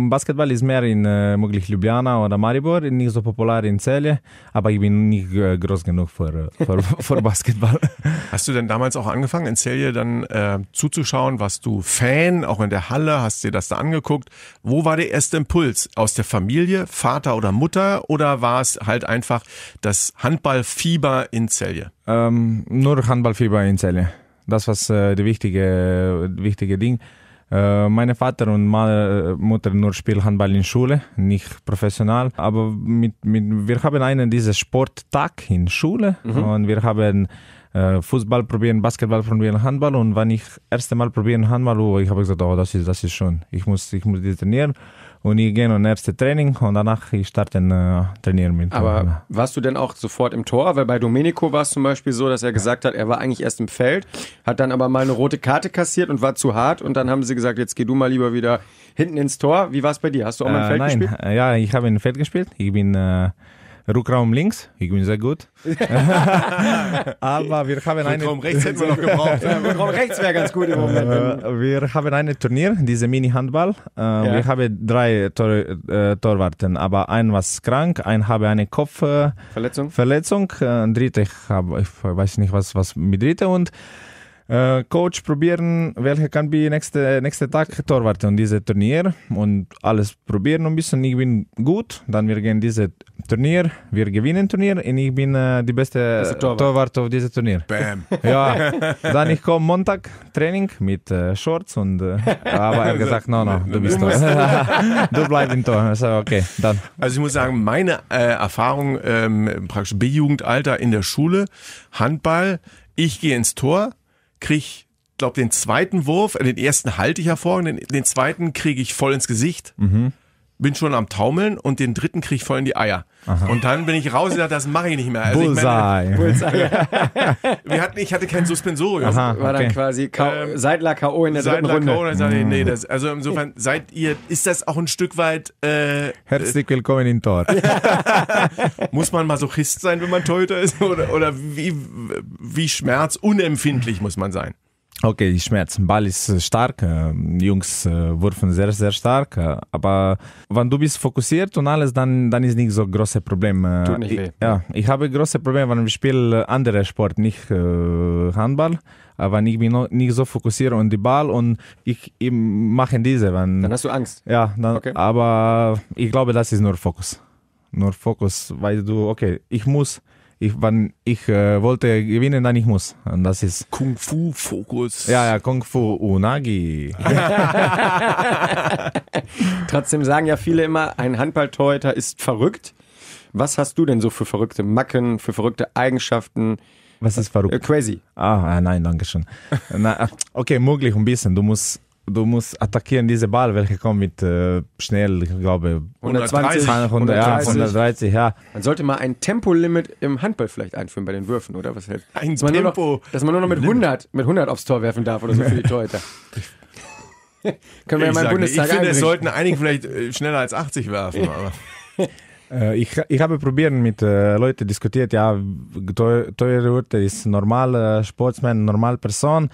basketball ist mehr in äh, möglich Ljubljana oder Maribor, nicht so populär in Celle, aber ich bin nicht äh, groß genug für, für, für, Basketball. Hast du denn damals auch angefangen, in Celle dann äh, zuzuschauen? Warst du Fan, auch in der Halle? Hast dir das da angeguckt? Wo war der erste Impuls? Aus der Familie, Vater oder Mutter? Oder war es halt einfach das Handballfieber in Celle? Ähm, nur Handballfieber in Celle. Das war äh, das wichtige, wichtige Ding. Äh, meine Vater und meine äh, Mutter nur spielen Handball in Schule, nicht professional. Aber mit, mit, wir haben einen diesen Sporttag in Schule mhm. und wir haben äh, Fußball probieren, Basketball probieren, Handball. Und wenn ich das erste Mal probieren Handball, oh, ich habe gesagt, oh, das ist, das ist schon. Ich muss, ich muss trainieren und ich gehe in erste Training und danach ich starte äh, trainieren mit. Aber warst du denn auch sofort im Tor? Weil bei Domenico war es zum Beispiel so, dass er gesagt hat, er war eigentlich erst im Feld, hat dann aber mal eine rote Karte kassiert und war zu hart und dann haben sie gesagt, jetzt geh du mal lieber wieder hinten ins Tor. Wie war es bei dir? Hast du auch mal im äh, Feld äh, nein. gespielt? Äh, ja, ich habe im Feld gespielt. Ich bin äh, Rückraum links, ich bin sehr gut. Aber wir haben eine. Rückraum rechts hätten wir noch gebraucht. Rückraum rechts wäre ganz gut im Moment. Äh, wir haben ein Turnier, diese Mini-Handball. Äh, ja. Wir haben drei Tor äh, Torwarten, aber ein war krank, ein habe eine Kopfverletzung, Verletzung, Verletzung. dritte, ich, ich weiß nicht was, was mit dritter und Uh, Coach probieren, welcher kann die nächste, nächste Tag Torwart und dieses Turnier und alles probieren ein bisschen. Ich bin gut, dann wir gehen dieses Turnier, wir gewinnen Turnier und ich bin uh, die beste Torwart. Torwart auf diesem Turnier. Bam. Ja, dann ich komme Montag Training mit uh, Shorts und aber er gesagt, no, no, du bist Tor. du bleibst im Tor. So, okay, dann. Also ich muss sagen, meine äh, Erfahrung ähm, praktisch B-Jugendalter in der Schule, Handball, ich gehe ins Tor, kriege ich, glaube den zweiten Wurf, äh, den ersten halte ich hervor, den, den zweiten kriege ich voll ins Gesicht, mhm. bin schon am Taumeln und den dritten kriege ich voll in die Eier. Und dann bin ich raus und dachte, das mache ich nicht mehr. Also Bullseye. Ich, meine, Bullseye. Wir hatten, ich hatte kein Suspensorium. Aha, okay. War dann quasi K ähm, Seidler K.O. in der Seidler dritten Runde. K.O. Dann, nee, mhm. das, also insofern seid ihr, ist das auch ein Stück weit... Äh, Herzlich willkommen in Tor. muss man Masochist sein, wenn man Torhüter ist? Oder, oder wie, wie schmerzunempfindlich muss man sein? Okay, die Schmerzen. Ball ist e, stark. Die Jungs e, wurfen sehr, sehr stark. E, aber wenn du bist fokussiert und alles, dann, dann ist nicht so ein großes Problem. Tut nicht weh. Ich, ja, ich habe große Probleme, wenn ich spiele andere Sport, nicht Handball. Aber ich bin noch nicht so fokussiert und die Ball und ich, ich mache diese. Wenn, dann hast du Angst. Ja, dann, okay. aber ich glaube, das ist nur Fokus. Nur Fokus, weil du, okay, ich muss ich, wann ich äh, wollte gewinnen, dann ich muss. Und das ist Kung Fu Fokus. Ja, ja, Kung Fu Unagi. Trotzdem sagen ja viele immer, ein Handballtorhüter ist verrückt. Was hast du denn so für verrückte Macken, für verrückte Eigenschaften? Was ist verrückt? Äh, crazy. Ah, nein, danke schön. Na, okay, möglich ein bisschen. Du musst du musst attackieren diese Ball, welche kommt mit äh, schnell, ich glaube 120, 100, 100, 130. Ja, 130, ja. Man sollte mal ein Tempolimit im Handball vielleicht einführen bei den Würfen, oder was hält? Ein dass Tempo. Man noch, dass man nur noch mit 100, mit 100 aufs Tor werfen darf oder so für die Torhüter. Können wir ich ja mal Bundestag Ich finde, es sollten einige vielleicht äh, schneller als 80 werfen. Äh, ich, ich habe probiert mit äh, Leuten diskutiert, ja, teure Urte ist normal, äh, Sportsman, normal Person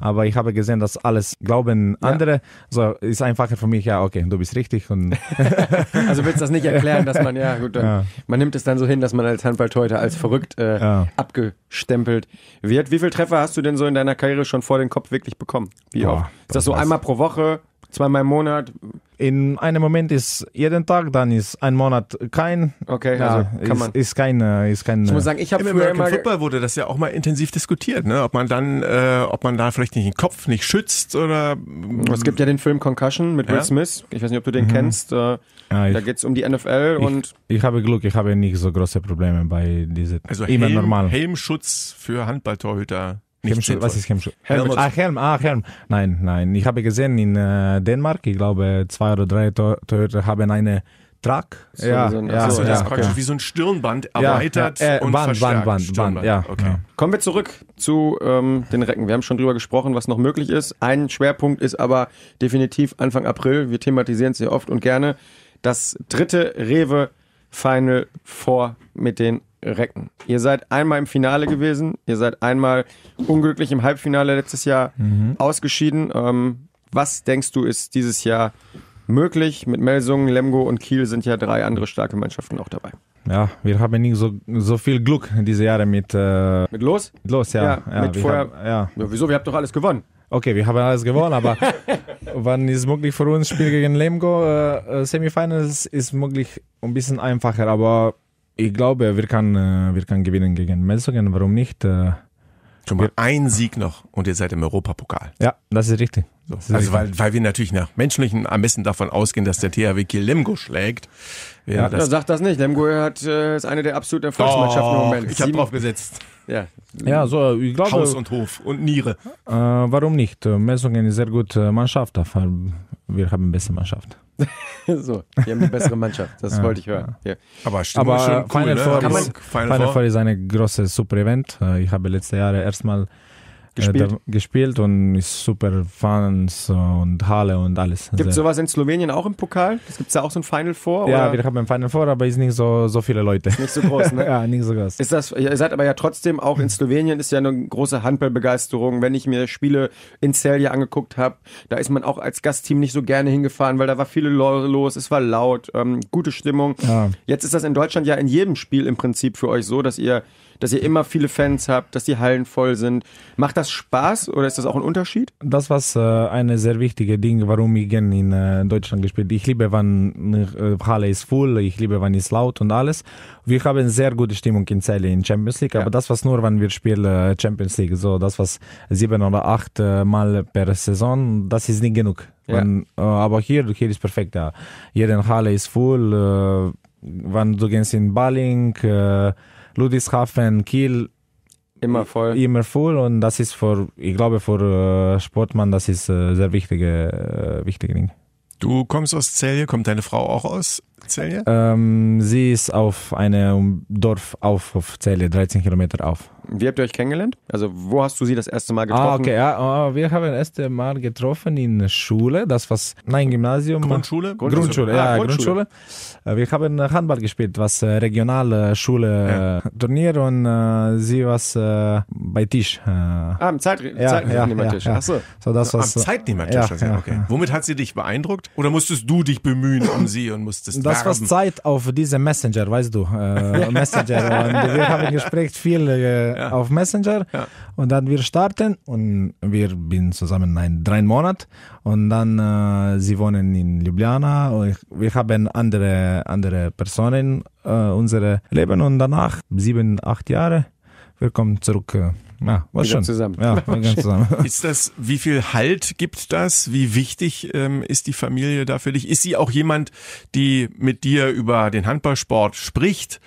aber ich habe gesehen, dass alles glauben andere. Ja. So ist einfacher für mich, ja, okay, du bist richtig. Und also willst du das nicht erklären, dass man, ja, gut, dann, ja. man nimmt es dann so hin, dass man als Handballtorhüter als verrückt äh, ja. abgestempelt wird. Wie viele Treffer hast du denn so in deiner Karriere schon vor den Kopf wirklich bekommen? Wie oft? Ist das so einmal pro Woche? Zweimal im Monat? In einem Moment ist jeden Tag, dann ist ein Monat kein. Okay, ja, also kann ist, man. Ist kein, äh, ist kein. Ich muss äh, sagen, ich habe im Football wurde das ja auch mal intensiv diskutiert, ne? Ob man dann, äh, ob man da vielleicht nicht den Kopf nicht schützt oder. Mm. Es gibt ja den Film Concussion mit Will ja? Smith. Ich weiß nicht, ob du den mhm. kennst. Äh, ja, da geht es um die NFL ich, und. Ich habe Glück, ich habe nicht so große Probleme bei diesen. Also immer Helm, normal. Helmschutz für Handballtorhüter. Hemmschuh, was ist Hemmschuh? Helm, ah, Helm, ah, Helm. Nein, nein. Ich habe gesehen in äh, Dänemark, ich glaube, zwei oder drei Toyota haben eine Truck. So, ja, so ein, ja, also, ja, das ist praktisch okay. wie so ein Stirnband erweitert ja, ja, äh, und Band, verstärkt. Band, Band, Band, ja, okay. Kommen wir zurück zu ähm, den Recken. Wir haben schon drüber gesprochen, was noch möglich ist. Ein Schwerpunkt ist aber definitiv Anfang April. Wir thematisieren es sehr oft und gerne. Das dritte Rewe Final Four mit den recken. Ihr seid einmal im Finale gewesen, ihr seid einmal unglücklich im Halbfinale letztes Jahr mhm. ausgeschieden. Ähm, was denkst du, ist dieses Jahr möglich? Mit Melsungen, Lemgo und Kiel sind ja drei andere starke Mannschaften auch dabei. Ja, wir haben nicht so, so viel Glück diese Jahre mit. Äh, mit Los? Mit Los, ja. ja, ja mit vorher, haben, ja. ja. Wieso? Wir haben doch alles gewonnen. Okay, wir haben alles gewonnen, aber wann ist möglich für uns Spiel gegen Lemgo? Äh, äh Semifinals ist möglich ein bisschen einfacher, aber ich glaube, wir können, wir können gewinnen gegen Melsungen, warum nicht? Äh? Schon mal ein Sieg noch und ihr seid im Europapokal. Ja, das ist richtig. So. Das ist also, richtig. Weil, weil wir natürlich nach menschlichen Ermessen davon ausgehen, dass der THW Kiel Lemgo schlägt. Ja, das sagt das nicht. Lemgo hat, äh, ist eine der absoluten Erfolgsmannschaften im Moment. Ich habe drauf gesetzt. Ja. ja, so, ich glaube. Haus und Hof und Niere. Äh, warum nicht? Äh, Messungen ist eine sehr gute Mannschaft. Wir haben eine bessere Mannschaft. so, wir haben die bessere Mannschaft. Das ja, wollte ich hören. Ja. Aber stimmt Aber schon cool, ne? Final, ne? Four ist, Final, Four ist, eine große Super-Event. Äh, ich habe letzte Jahre erstmal gespielt. Äh, gespielt und ist super Fans und Halle und alles. Gibt es also sowas in Slowenien auch im Pokal? Gibt es da auch so ein Final Four? Ja, oder? wir haben ein Final Four, aber ist nicht so, so viele Leute. Ist nicht so groß, ne? ja, nicht so groß. Ist das, ihr seid aber ja trotzdem auch in Slowenien ist ja eine große Handballbegeisterung. Wenn ich mir Spiele in Celje angeguckt habe, da ist man auch als Gastteam nicht so gerne hingefahren, weil da war viele Leute los, es war laut, ähm, gute Stimmung. Ja. Jetzt ist das in Deutschland ja in jedem Spiel im Prinzip für euch so, dass ihr dass ihr immer viele Fans habt, dass die Hallen voll sind. Macht das Spaß oder ist das auch ein Unterschied? Das war äh, eine sehr wichtige Ding, warum ich gerne in äh, Deutschland gespielt Ich liebe, wann äh, Halle ist voll, ich liebe, wann es laut und alles. Wir haben sehr gute Stimmung in Zelle in Champions League, ja. aber das was nur, wann wir spielen äh, Champions League. So, das was sieben oder acht äh, Mal per Saison, das ist nicht genug. Ja. Wenn, äh, aber hier, hier ist perfekt da. Ja. Jede Halle ist voll. Äh, wann du gehst in Balling, äh, Ludwigshafen, Kiel. Immer voll. Immer voll und das ist für, ich glaube, für äh, Sportmann, das ist äh, sehr wichtige, äh, wichtige Ding. Du kommst aus Zelje, kommt deine Frau auch aus Celje? Ähm, sie ist auf einem Dorf auf, auf Zelle, 13 Kilometer auf. Wie habt ihr euch kennengelernt? Also wo hast du sie das erste Mal ah, getroffen? Ah, okay, ja, ah, wir haben das erste Mal getroffen in der Schule, das was, nein, Gymnasium. Grundschule? Grundschule, Grundschule ja, ah, Grundschule. Grundschule. Äh, wir haben äh, Handball gespielt, was äh, regionale Schule ja. Turnier und äh, sie war äh, bei Tisch. Äh, ah, am Zeit ja, Zeitnehmertisch. Ja, ja. Achso. So, das, was, am Zeitnehmertisch, ja, also, okay. Womit hat sie dich beeindruckt? Oder musstest du dich bemühen um sie und musstest das es was Zeit auf diese Messenger, weißt du, äh, Messenger. Und wir haben Gespräch viel äh, ja. auf Messenger ja. und dann wir starten und wir sind zusammen nein, drei Monate und dann äh, sie wohnen in Ljubljana und wir haben andere andere Personen äh, unsere Leben und danach sieben acht Jahre wir kommen zurück. Äh, ja, war schon. Zusammen. Ja, ganz zusammen. Ist das, wie viel Halt gibt das? Wie wichtig ähm, ist die Familie da für dich? Ist sie auch jemand, die mit dir über den Handballsport spricht?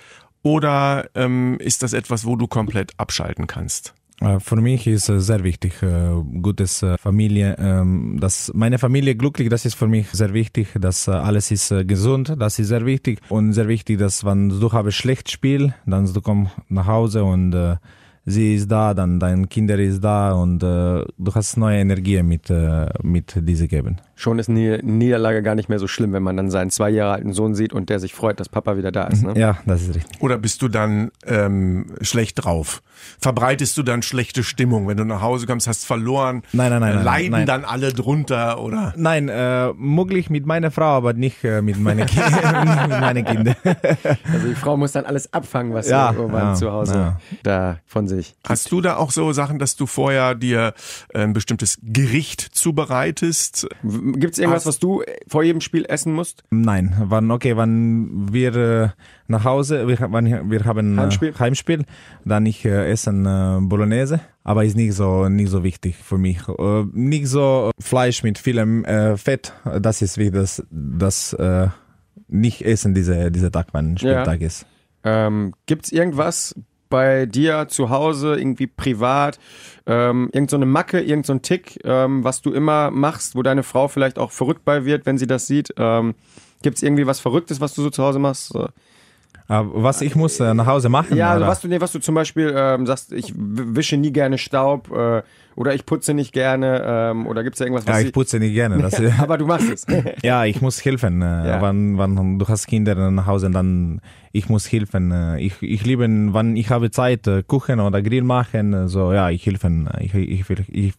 Oder ähm, ist das etwas, wo du komplett abschalten kannst? Äh, für mich ist äh, sehr wichtig, äh, gutes Familie, ähm, dass meine Familie glücklich, das ist für mich sehr wichtig, dass alles ist gesund, das ist sehr wichtig und sehr wichtig, dass wenn du habe schlecht Spiel, dann du kommst nach Hause und äh, sie ist da, dann dein Kinder ist da und äh, du hast neue Energie mit, äh, mit dieser geben schon ist eine Niederlage gar nicht mehr so schlimm, wenn man dann seinen zwei Jahre alten Sohn sieht und der sich freut, dass Papa wieder da ist. Ne? Ja, das ist richtig. Oder bist du dann ähm, schlecht drauf? Verbreitest du dann schlechte Stimmung, wenn du nach Hause kommst, hast verloren? Nein, nein, nein. Leiden nein, nein. dann alle drunter oder? Nein, äh, möglich mit meiner Frau, aber nicht äh, mit meinen meine Kindern. also die Frau muss dann alles abfangen, was ja, irgendwann ja, zu Hause ja. da von sich. Hast du da auch so Sachen, dass du vorher dir äh, ein bestimmtes Gericht zubereitest? Gibt es irgendwas, was du äh, vor jedem Spiel essen musst? Nein, wann, okay, wann wir äh, nach Hause, wir, wann, wir haben äh, Heimspiel. Heimspiel, dann ich äh, essen Bolognese, aber ist nicht so, nicht so wichtig für mich. nicht so Fleisch mit vielem Fett, das ist wie das, das nicht essen, diese, Tag, mein Spieltag ja. ist. Ähm, Gibt es irgendwas, bei dir zu Hause, irgendwie privat, ähm, irgendeine so Macke, irgendein so Tick, ähm, was du immer machst, wo deine Frau vielleicht auch verrückt bei wird, wenn sie das sieht? Ähm, Gibt es irgendwie was Verrücktes, was du so zu Hause machst? So. Ah, was ich muss äh, nach Hause machen? Ja, also was, du, nee, was du zum Beispiel ähm, sagst, ich wische nie gerne Staub äh, oder ich putze nicht gerne ähm, oder gibt es irgendwas, was Ja, ich putze nicht gerne. Das, aber du machst es. ja, ich muss helfen. Äh, ja. wann, wann du hast Kinder nach Hause, dann ich muss helfen. Äh, ich, ich liebe, wann ich habe Zeit, äh, Kuchen oder Grill machen, äh, so ja, ich helfe. Ich, ich, will, ich,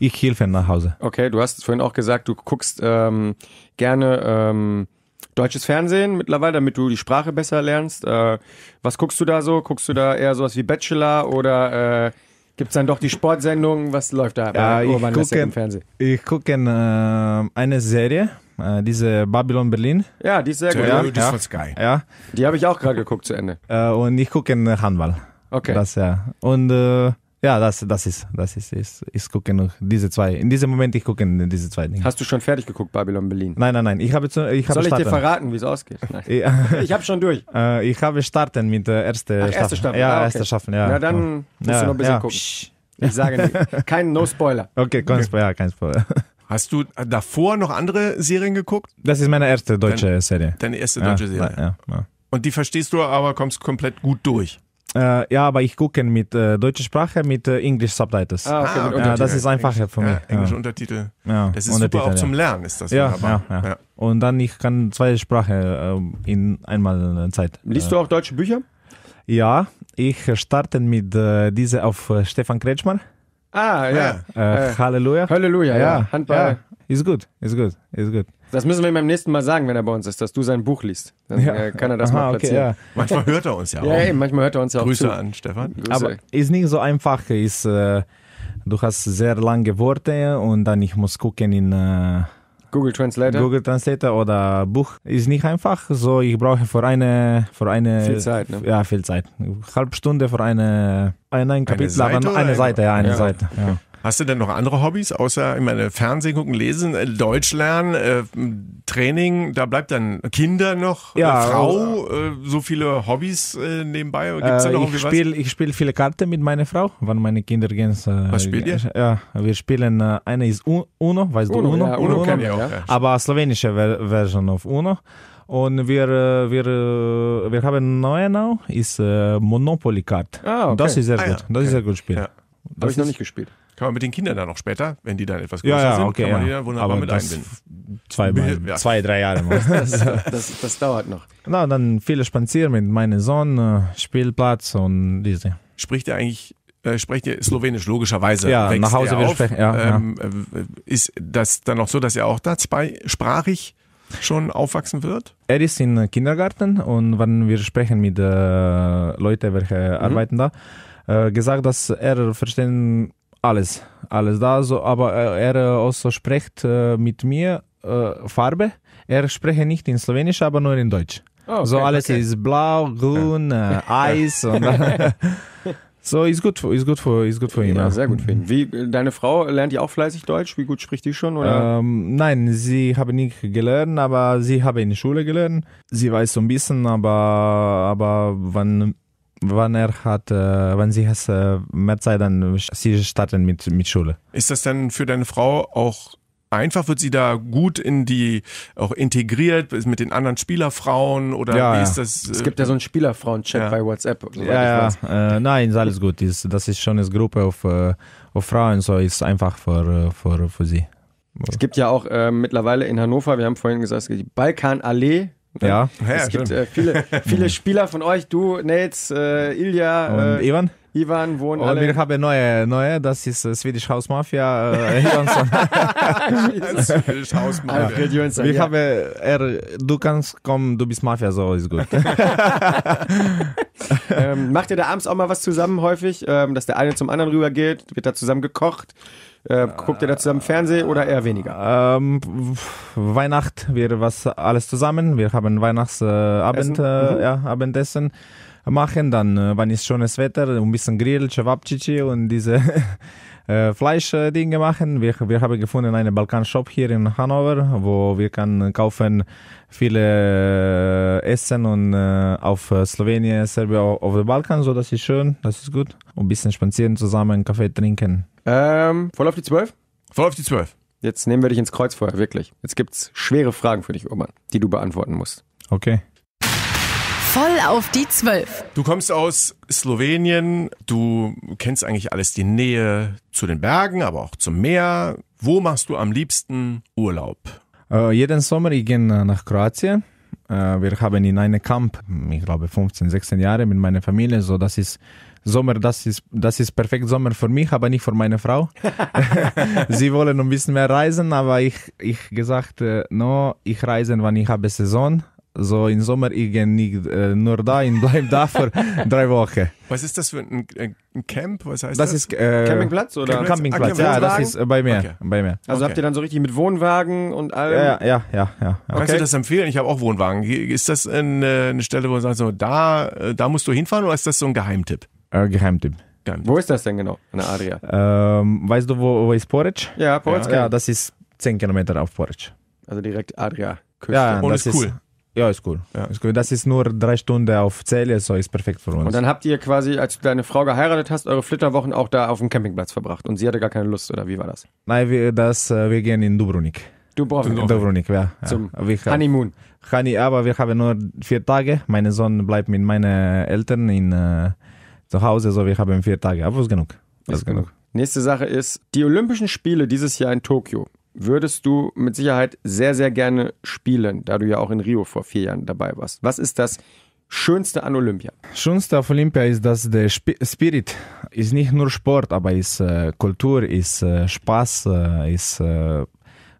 ich helfen nach Hause. Okay, du hast vorhin auch gesagt, du guckst ähm, gerne ähm, deutsches Fernsehen mittlerweile, damit du die Sprache besser lernst. Äh, was guckst du da so? Guckst du da eher sowas wie Bachelor oder äh, gibt es dann doch die Sportsendung? Was läuft da ja, bei Urban gucke, im Fernsehen? Ich gucke äh, eine Serie. Äh, diese Babylon Berlin. Ja, die ist sehr gut. Ja, die ist von Ja. Die habe ich auch gerade geguckt zu Ende. Äh, und ich gucke in Handball. Okay. Das ja. Und äh, ja, das, das ist, das ist, ist, ist gucken diese zwei. In diesem Moment, ich gucke diese zwei Dinge. Hast du schon fertig geguckt, Babylon Berlin? Nein, nein, nein. Ich habe zu, ich habe Soll ich dir verraten, wie es ausgeht? ich habe schon durch. Äh, ich habe starten mit der ersten Staffel. Ja, ah, okay. erste Staffel, ja. Na, dann genau. musst ja, du noch ein bisschen ja. gucken. Psch. Ich sage nicht. Kein No-Spoiler. Okay, kein Spoiler, kein Spoiler. Hast du davor noch andere Serien geguckt? Das ist meine erste deutsche Dein, Serie. Deine erste deutsche ja, Serie. Ja, ja. Und die verstehst du, aber kommst komplett gut durch. Äh, ja, aber ich gucke mit äh, deutscher Sprache mit äh, English Subtitles. Ah, okay, mit ja, äh, das ist einfacher für mich. Ja, Englisch ja. Untertitel. Ja, das ist Untertitel, super auch zum Lernen ist das ja, wunderbar. Ja, Und dann ich kann zwei Sprachen äh, in einmal äh, Zeit. Liest du auch deutsche Bücher? Ja, ich starte mit äh, diese auf Stefan Kretschmann. Ah, ja. Halleluja. Halleluja, ja. Handball. Ist gut, ist gut, ist gut. Das müssen wir ihm beim nächsten Mal sagen, wenn er bei uns ist, dass du sein Buch liest. Dann ja. Äh, kann er das Aha, mal platzieren. Okay, ja. Manchmal hört er uns ja auch. Ja, eben, manchmal hört er uns ja auch. Grüße zu. an Stefan. Grüße. Aber ist nicht so einfach. Ist, äh, du hast sehr lange Worte und dann ich muss gucken in äh, Google Translator. Google Translator oder Buch ist nicht einfach. So, ich brauche für eine, für eine viel Zeit. Ne? Ja, viel Zeit. Halb Stunde für eine, ein, Kapitel, eine Seite, eine, Seite, ja, eine ja. Seite. Ja. Hast du denn noch andere Hobbys, außer, ich meine, Fernsehen gucken, lesen, äh, Deutsch lernen, äh, Training, da bleibt dann Kinder noch, äh, ja, Frau, äh, äh, so viele Hobbys nebenbei? Gibt's da noch ich spiele spiel viele Karten mit meiner Frau, wann meine Kinder gehen. Was spielt ihr? Ja, wir spielen, eine ist Uno, weißt du Uno? Ja, Uno, Uno, Uno, Uno auch, ja. Aber slowenische Version auf Uno. Und wir, wir, wir haben neue now, ist Monopoly Card. Ah, okay. Das ist sehr ah, gut. Ja. Das okay. ist sehr gut Spiel. Ja. Habe ich noch nicht gespielt. Kann man mit den Kindern dann noch später, wenn die dann etwas größer ja, ja, sind, okay, kann man ja. die dann wunderbar Aber mit einbinden. Zwei, ja. zwei, drei Jahre das, das, das, dauert noch. Na, dann viele spazieren mit meinem Sohn, äh, Spielplatz und diese. Spricht er eigentlich äh, sprecht ihr Slowenisch logischerweise. Ja, Wächst nach Hause wir sprechen. Ja, ähm, ja. Äh, ist das dann noch so, dass er auch da zweisprachig schon aufwachsen wird? Er ist im Kindergarten und wenn wir sprechen mit äh, Leuten, welche mhm. arbeiten da, äh, gesagt, dass er verstehen alles, alles da, so, aber äh, er also spricht äh, mit mir äh, Farbe. Er spreche nicht in Slowenisch, aber nur in Deutsch. Oh, okay, so alles okay. ist blau, grün, ja. Eis und So, ist gut, ist gut für, ist gut für ihn. Ja, sehr gut für ihn. Wie, deine Frau lernt ja auch fleißig Deutsch? Wie gut spricht die schon? Oder? Ähm, nein, sie habe nicht gelernt, aber sie habe in der Schule gelernt. Sie weiß so ein bisschen, aber, aber wenn wann er hat, eh, wann sie hat eh, mehr Zeit, dann sie starten mit, mit Schule. Ist das dann für deine Frau auch einfach? Wird sie da gut in die, auch integriert mit den anderen Spielerfrauen oder ja, wie ist das? Es gibt ja so einen Spielerfrauen-Chat ja. bei WhatsApp. Ja, ja. Äh, nein, ist alles gut. das ist schon eine Gruppe auf, äh, auf Frauen, so ist einfach für, äh, für, für sie. Es gibt ja auch äh, mittlerweile in Hannover, wir haben vorhin gesagt, die Balkanallee ja, ja es ja, gibt äh, viele, viele Spieler von euch, du, Nates, äh, Ilja, äh, Ivan. Ivan wohnen Und alle. wir haben neue, neue, das ist äh, Swedish House Mafia. Äh, Swedish House Mafia. Jönsson, wir ja. haben, er, du kannst kommen, du bist Mafia, so ist gut. ähm, macht ihr da abends auch mal was zusammen häufig, ähm, dass der eine zum anderen rüber geht, wird da zusammen gekocht? Äh, guckt ihr da zusammen Fernsehen oder eher weniger? Ähm, Weihnacht, wir was alles zusammen. Wir haben Weihnachtsabend, äh, äh, mhm. ja, Abendessen machen. Dann, äh, wenn es schönes Wetter, ein bisschen Grill, Cevapcici und diese Äh, Fleischdinge machen. Wir, wir haben gefunden einen Balkan-Shop hier in Hannover, wo wir kann kaufen viele äh, Essen und äh, auf Slowenien, Serbien, auf dem Balkan. So, das ist schön, das ist gut. Und ein bisschen spazieren zusammen, Kaffee trinken. Ähm, voll auf die Zwölf? Voll auf die Zwölf. Jetzt nehmen wir dich ins Kreuzfeuer, wirklich. Jetzt gibt es schwere Fragen für dich, Oman, die du beantworten musst. Okay. Voll auf die Zwölf. Du kommst aus Slowenien, du kennst eigentlich alles die Nähe zu den Bergen, aber auch zum Meer. Wo machst du am liebsten Urlaub? Äh, jeden Sommer ich gehe nach Kroatien. Äh, wir haben in einem Camp, ich glaube 15, 16 Jahre mit meiner Familie, so das ist Sommer, das ist, das ist perfekt Sommer für mich, aber nicht für meine Frau. Sie wollen ein bisschen mehr reisen, aber ich, ich gesagt, äh, no, ich reise, wann ich habe Saison so im Sommer igen nicht äh, e, nur dahin, bleib da für drei Wochen. Was ist das für ein, ein Camp? Was heißt das? Das ist äh, Campingplatz oder? Campingplatz, Campingplatz. ja, das ist äh, bei mir. Okay. Bei mir. Also okay. habt ihr dann so richtig mit Wohnwagen und allem? Ja, ja, ja. ja. Okay. Kannst du das empfehlen? Ich habe auch Wohnwagen. Ist das eine, äh, eine Stelle, wo du sagst, so, da, äh, da musst du hinfahren oder ist das so ein Geheimtipp? Geheimtipp. Geheimtipp. Wo ist das denn genau, in der Adria? Ähm, weißt du, wo, wo ist Poric? Ja, Porridge. Ja, ja, das ist 10 Kilometer auf Poric. Also direkt Adria. Küste. Ja, und das ist cool. Ja, ist cool. Ja. ist cool. Das ist nur drei Stunden auf Zelle, so ist perfekt für uns. Und dann habt ihr quasi, als du deine Frau geheiratet hast, eure Flitterwochen auch da auf dem Campingplatz verbracht und sie hatte gar keine Lust, oder wie war das? Nein, wir, das, äh, wir gehen in Dubrovnik. Dubrovnik. In Dubrovnik, ja. Zum wir, Honeymoon. Honey, aber wir haben nur vier Tage. Mein Sohn bleibt mit meinen Eltern in, äh, zu Hause, so wir haben vier Tage. Aber ist genug. Ist, ist genug. genug. Nächste Sache ist, die Olympischen Spiele dieses Jahr in Tokio würdest du mit Sicherheit sehr, sehr gerne spielen, da du ja auch in Rio vor vier Jahren dabei warst. Was ist das Schönste an Olympia? Schönste auf Olympia ist, dass der Sp Spirit ist nicht nur Sport, aber ist äh, Kultur, ist äh, Spaß, äh, ist äh,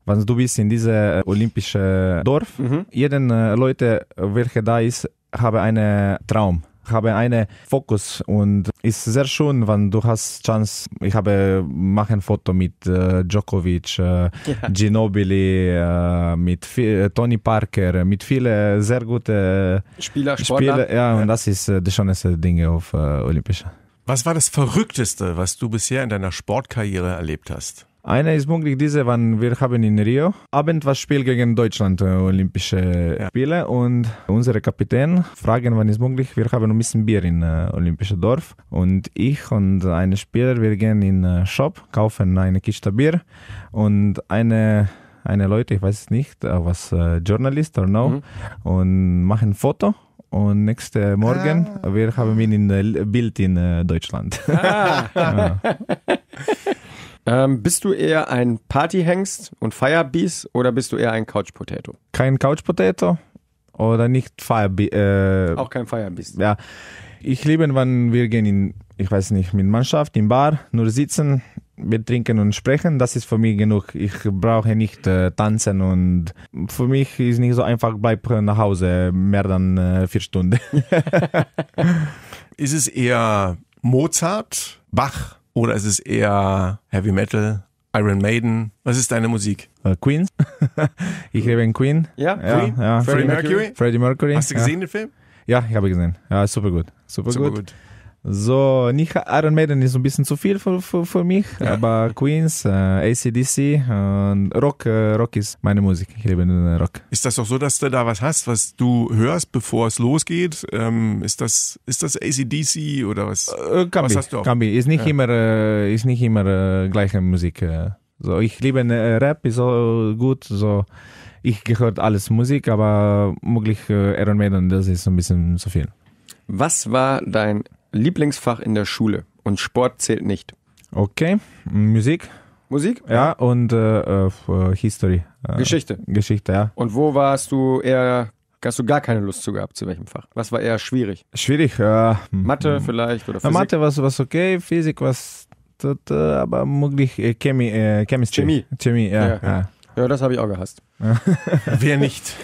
wenn du bist in diesem äh, olympischen Dorf, mhm. jeden äh, Leute, welche da ist, habe einen Traum habe einen Fokus und ist sehr schön, wenn du hast Chance, ich habe mache ein Foto mit äh, Djokovic, äh, ja. Ginobili, äh, mit viel, äh, Tony Parker, mit vielen sehr guten Spieler, Sportler. Spieler, ja, ja, und das ist äh, die schönste Dinge auf äh, Olympische. Was war das Verrückteste, was du bisher in deiner Sportkarriere erlebt hast? Einer ist möglich diese, wann wir haben in Rio Abend was Spiel gegen Deutschland, äh, Olympische ja. Spiele und unsere Kapitän fragen, wann ist möglich. Wir haben ein bisschen Bier in äh, Olympische Dorf und ich und ein Spieler, wir gehen in äh, Shop, kaufen eine Kiste Bier und eine eine Leute, ich weiß es nicht, äh, was äh, Journalist oder no, mhm. und machen ein Foto und nächsten Morgen ah. wir haben ihn in Bild in äh, Deutschland. Ah. ja. Ähm, bist du eher ein Partyhengst und Firebeast oder bist du eher ein Couchpotato? Kein Couchpotato oder nicht Firebeast. Äh, Auch kein Firebeast. Ja. Ich liebe, wenn wir gehen in, ich weiß nicht, mit Mannschaft, in Bar, nur sitzen, wir trinken und sprechen, das ist für mich genug. Ich brauche nicht äh, tanzen und für mich ist nicht so einfach, bleib nach Hause mehr dann äh, vier Stunden. ist es eher Mozart, Bach, oder ist es eher Heavy Metal, Iron Maiden? Was ist deine Musik? Uh, Queen. ich lebe in Queen. Ja, ja, Queen. ja. Freddie Mercury. Freddie Mercury. Hast du gesehen ja. den Film? Ja, ich habe gesehen. Ja, super gut. Super, super gut. gut. So, nicht Iron Maiden ist ein bisschen zu viel für, für, für mich, ja. aber Queens, äh, ACDC und äh, Rock, äh, Rock ist meine Musik. Ich liebe den äh, Rock. Ist das auch so, dass du da was hast, was du hörst, bevor es losgeht? Ähm, ist das, ist das ACDC oder was? Äh, Kambi, was hast du auch? Kambi. Ist nicht ja. immer, äh, ist nicht immer äh, gleiche Musik. So, ich liebe Rap, ist so gut, so. Ich gehört alles Musik, aber möglich Iron Maiden, das ist ein bisschen zu viel. Was war dein Lieblingsfach in der Schule und Sport zählt nicht. Okay, Musik. Musik? Ja, und äh, äh History. Äh, Geschichte. Geschichte, ja. Und wo warst du eher, hast du gar keine Lust zu gehabt, zu welchem Fach? Was war eher schwierig? Schwierig, äh, Mathe hm. vielleicht oder Physik? Na, Mathe war was okay, Physik war aber möglich äh, Chemie, äh, Chemistry. Chemie. Chemie, ja. ja, ja. Ja, das habe ich auch gehasst. Wer nicht?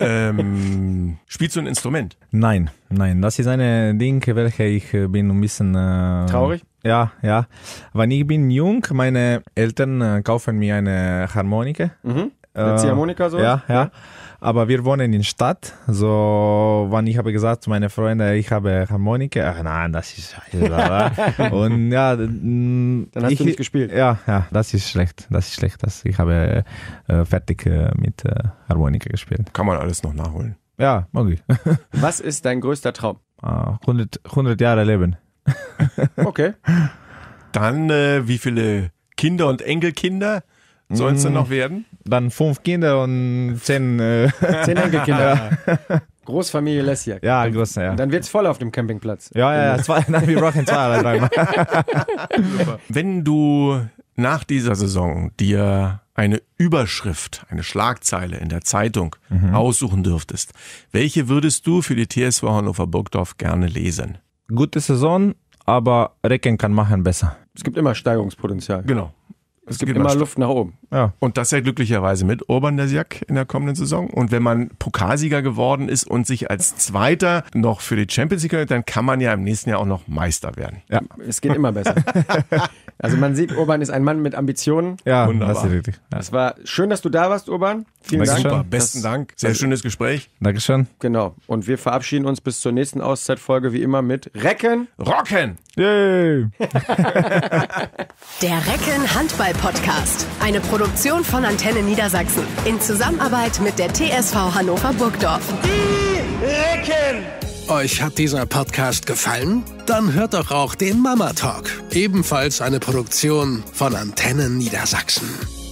ähm, spielst du ein Instrument? Nein, nein. Das ist eine Ding, welche ich äh, bin ein bisschen... Äh, Traurig? Ja, ja. Wenn ich bin jung, meine Eltern äh, kaufen mir eine Harmonike. Mhm. Eine äh, Ziehharmonika so? Ja, ja. ja. Aber wir wohnen in Stadt, so wann ich habe gesagt zu meinen Freunden, ich habe Harmonike, ach nein, das ist scheiße. und ja, dann hast ich, du nicht gespielt. Ja, ja, das ist schlecht, das ist schlecht, dass ich habe äh, fertig äh, mit äh, Harmonike gespielt. Kann man alles noch nachholen. Ja, mag ich. Was ist dein größter Traum? 100, ah, 100 Jahre leben. okay. Dann äh, wie viele Kinder und Enkelkinder? Sollen es mhm. noch werden? Dann fünf Kinder und zehn, äh zehn Enkelkinder. Großfamilie Lessiak. Ja, groß, ja. Und dann wird's voll auf dem Campingplatz. Ja, ja, ja. Zwei, dann wie Rock zwei oder drei Mal. Wenn du nach dieser Saison dir eine Überschrift, eine Schlagzeile in der Zeitung mhm. aussuchen dürftest, welche würdest du für die TSV Hannover Burgdorf gerne lesen? Gute Saison, aber Recken kann machen besser. Es gibt immer Steigerungspotenzial. Genau. Es, gibt immer Luft nach oben. Ja. Und das ja glücklicherweise mit Urban Desiak in der kommenden Saison. Und wenn man Pokalsieger geworden ist und sich als Zweiter noch für die Champions League könnte, dann kann man ja im nächsten Jahr auch noch Meister werden. Ja. Es geht immer besser. also man sieht, Urban ist ein Mann mit Ambitionen. Ja, wunderbar. Es war schön, dass du da warst, Urban. Vielen Dank. Super, besten das, Dank. Sehr schönes Gespräch. Dankeschön. Genau. Und wir verabschieden uns bis zur nächsten Auszeitfolge wie immer mit Recken. Rocken! Yay! der Recken Handball podcast Eine Produktion von Antenne Niedersachsen. In Zusammenarbeit mit der TSV Hannover Burgdorf. Die Recken! Euch hat dieser Podcast gefallen? Dann hört doch auch den Mama Talk. Ebenfalls eine Produktion von Antenne Niedersachsen.